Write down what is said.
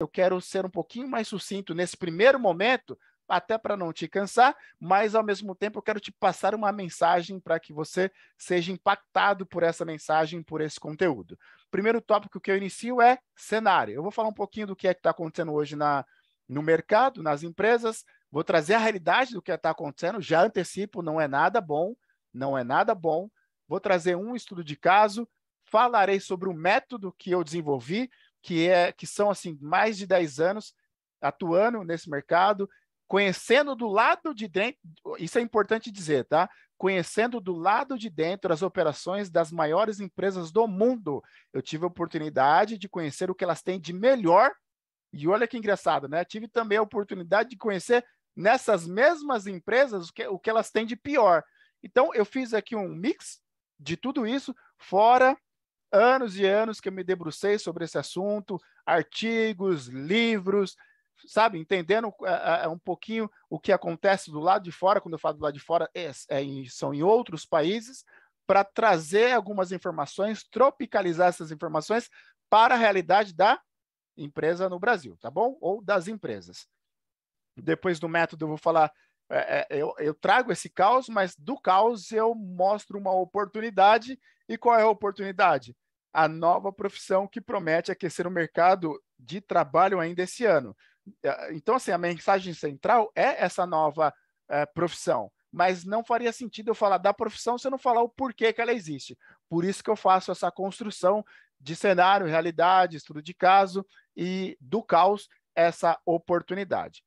Eu quero ser um pouquinho mais sucinto nesse primeiro momento, até para não te cansar, mas ao mesmo tempo eu quero te passar uma mensagem para que você seja impactado por essa mensagem, por esse conteúdo. Primeiro tópico que eu inicio é cenário. Eu vou falar um pouquinho do que é que está acontecendo hoje na, no mercado, nas empresas, vou trazer a realidade do que está acontecendo, já antecipo, não é nada bom, não é nada bom. Vou trazer um estudo de caso, falarei sobre o método que eu desenvolvi, que é que são assim mais de 10 anos atuando nesse mercado, conhecendo do lado de dentro, isso é importante dizer, tá? Conhecendo do lado de dentro as operações das maiores empresas do mundo. Eu tive a oportunidade de conhecer o que elas têm de melhor. E olha que engraçado, né? Tive também a oportunidade de conhecer nessas mesmas empresas o que, o que elas têm de pior. Então, eu fiz aqui um mix de tudo isso, fora anos e anos que eu me debrucei sobre esse assunto, artigos, livros, sabe, entendendo uh, uh, um pouquinho o que acontece do lado de fora, quando eu falo do lado de fora, é, é em, são em outros países, para trazer algumas informações, tropicalizar essas informações para a realidade da empresa no Brasil, tá bom? Ou das empresas. Depois do método, eu vou falar é, é, eu, eu, trago esse caos, mas do caos eu mostro uma oportunidade. E qual é a oportunidade? A nova profissão que promete aquecer o mercado de trabalho ainda esse ano. É, então, assim, a mensagem central é essa nova é, profissão. Mas não faria sentido eu falar da profissão se eu não falar o porquê que ela existe. Por isso que eu faço essa construção de cenário, realidade, estudo de caso e do caos essa oportunidade.